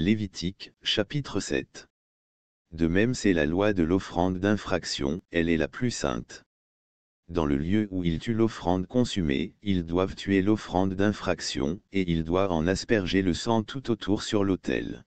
Lévitique, chapitre 7. De même c'est la loi de l'offrande d'infraction, elle est la plus sainte. Dans le lieu où ils tuent l'offrande consumée, ils doivent tuer l'offrande d'infraction, et ils doivent en asperger le sang tout autour sur l'autel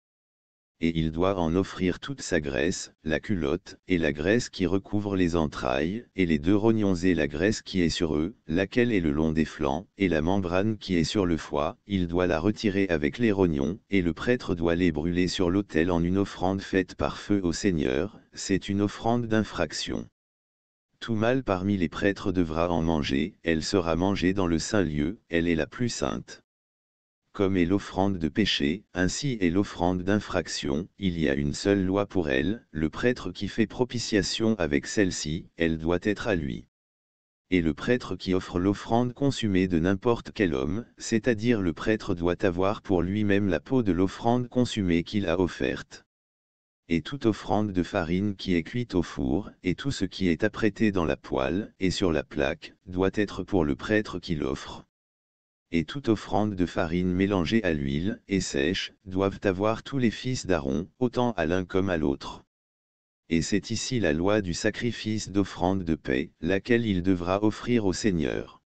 et il doit en offrir toute sa graisse, la culotte, et la graisse qui recouvre les entrailles, et les deux rognons et la graisse qui est sur eux, laquelle est le long des flancs, et la membrane qui est sur le foie, il doit la retirer avec les rognons, et le prêtre doit les brûler sur l'autel en une offrande faite par feu au Seigneur, c'est une offrande d'infraction. Tout mal parmi les prêtres devra en manger, elle sera mangée dans le saint lieu, elle est la plus sainte comme est l'offrande de péché, ainsi est l'offrande d'infraction, il y a une seule loi pour elle, le prêtre qui fait propitiation avec celle-ci, elle doit être à lui. Et le prêtre qui offre l'offrande consumée de n'importe quel homme, c'est-à-dire le prêtre doit avoir pour lui-même la peau de l'offrande consumée qu'il a offerte et toute offrande de farine qui est cuite au four, et tout ce qui est apprêté dans la poêle, et sur la plaque, doit être pour le prêtre qui l'offre et toute offrande de farine mélangée à l'huile et sèche, doivent avoir tous les fils d'Aaron, autant à l'un comme à l'autre. Et c'est ici la loi du sacrifice d'offrande de paix, laquelle il devra offrir au Seigneur.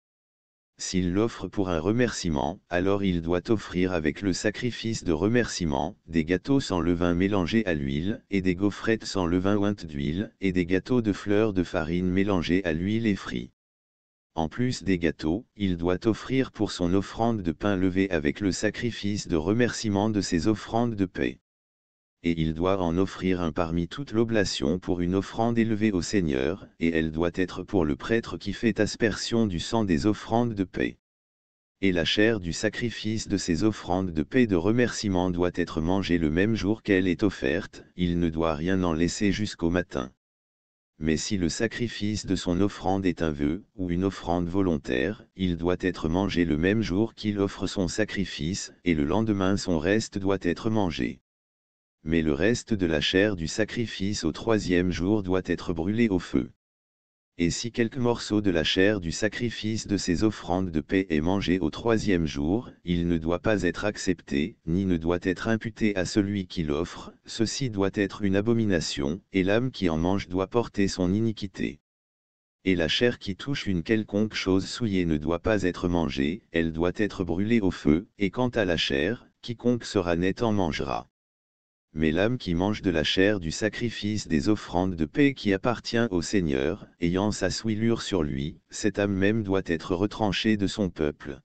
S'il l'offre pour un remerciement, alors il doit offrir avec le sacrifice de remerciement, des gâteaux sans levain mélangés à l'huile, et des gaufrettes sans levain ointes d'huile, et des gâteaux de fleurs de farine mélangés à l'huile et frits. En plus des gâteaux, il doit offrir pour son offrande de pain levé avec le sacrifice de remerciement de ses offrandes de paix. Et il doit en offrir un parmi toute l'oblation pour une offrande élevée au Seigneur, et elle doit être pour le prêtre qui fait aspersion du sang des offrandes de paix. Et la chair du sacrifice de ses offrandes de paix de remerciement doit être mangée le même jour qu'elle est offerte, il ne doit rien en laisser jusqu'au matin mais si le sacrifice de son offrande est un vœu, ou une offrande volontaire, il doit être mangé le même jour qu'il offre son sacrifice, et le lendemain son reste doit être mangé. Mais le reste de la chair du sacrifice au troisième jour doit être brûlé au feu et si quelque morceau de la chair du sacrifice de ses offrandes de paix est mangé au troisième jour, il ne doit pas être accepté, ni ne doit être imputé à celui qui l'offre, ceci doit être une abomination, et l'âme qui en mange doit porter son iniquité. Et la chair qui touche une quelconque chose souillée ne doit pas être mangée, elle doit être brûlée au feu, et quant à la chair, quiconque sera net en mangera mais l'âme qui mange de la chair du sacrifice des offrandes de paix qui appartient au Seigneur, ayant sa souillure sur lui, cette âme même doit être retranchée de son peuple.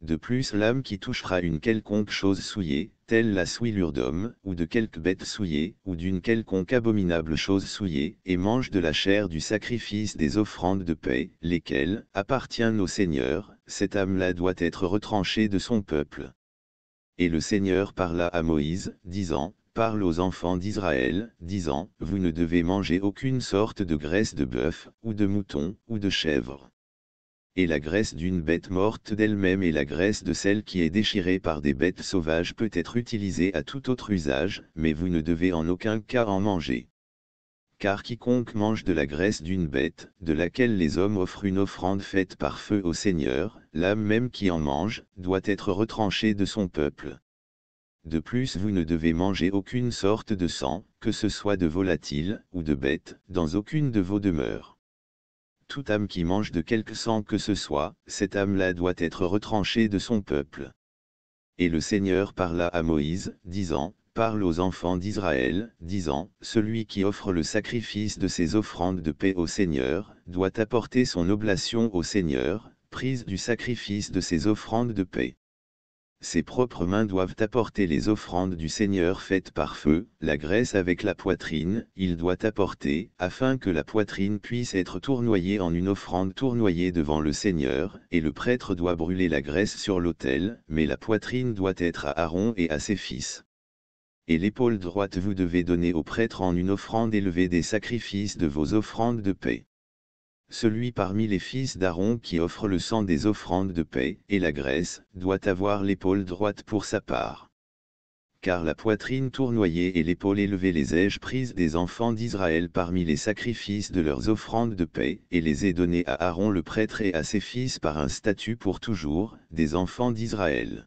De plus l'âme qui touchera une quelconque chose souillée, telle la souillure d'homme, ou de quelque bête souillée, ou d'une quelconque abominable chose souillée, et mange de la chair du sacrifice des offrandes de paix, lesquelles appartiennent au Seigneur, cette âme-là doit être retranchée de son peuple. Et le Seigneur parla à Moïse, disant, parle aux enfants d'Israël, disant, Vous ne devez manger aucune sorte de graisse de bœuf, ou de mouton, ou de chèvre. Et la graisse d'une bête morte d'elle-même et la graisse de celle qui est déchirée par des bêtes sauvages peut être utilisée à tout autre usage, mais vous ne devez en aucun cas en manger. Car quiconque mange de la graisse d'une bête, de laquelle les hommes offrent une offrande faite par feu au Seigneur, l'âme même qui en mange, doit être retranchée de son peuple. De plus vous ne devez manger aucune sorte de sang, que ce soit de volatile, ou de bête, dans aucune de vos demeures. Toute âme qui mange de quelque sang que ce soit, cette âme-là doit être retranchée de son peuple. Et le Seigneur parla à Moïse, disant, Parle aux enfants d'Israël, disant, Celui qui offre le sacrifice de ses offrandes de paix au Seigneur, doit apporter son oblation au Seigneur, prise du sacrifice de ses offrandes de paix ses propres mains doivent apporter les offrandes du Seigneur faites par feu, la graisse avec la poitrine, il doit apporter, afin que la poitrine puisse être tournoyée en une offrande tournoyée devant le Seigneur, et le prêtre doit brûler la graisse sur l'autel, mais la poitrine doit être à Aaron et à ses fils. Et l'épaule droite vous devez donner au prêtre en une offrande élevée des sacrifices de vos offrandes de paix. Celui parmi les fils d'Aaron qui offre le sang des offrandes de paix et la graisse, doit avoir l'épaule droite pour sa part. Car la poitrine tournoyée et l'épaule élevée les ai-je prises des enfants d'Israël parmi les sacrifices de leurs offrandes de paix, et les ai données à Aaron le prêtre et à ses fils par un statut pour toujours, des enfants d'Israël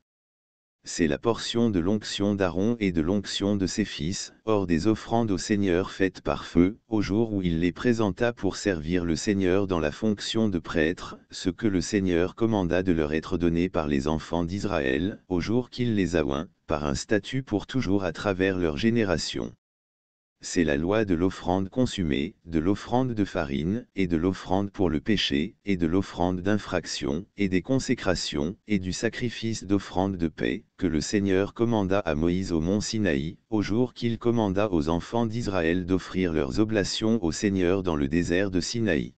c'est la portion de l'onction d'Aaron et de l'onction de ses fils, hors des offrandes au Seigneur faites par feu, au jour où il les présenta pour servir le Seigneur dans la fonction de prêtre, ce que le Seigneur commanda de leur être donné par les enfants d'Israël, au jour qu'il les a par un statut pour toujours à travers leurs générations c'est la loi de l'offrande consumée, de l'offrande de farine, et de l'offrande pour le péché, et de l'offrande d'infraction, et des consécrations, et du sacrifice d'offrande de paix, que le Seigneur commanda à Moïse au mont Sinaï, au jour qu'il commanda aux enfants d'Israël d'offrir leurs oblations au Seigneur dans le désert de Sinaï.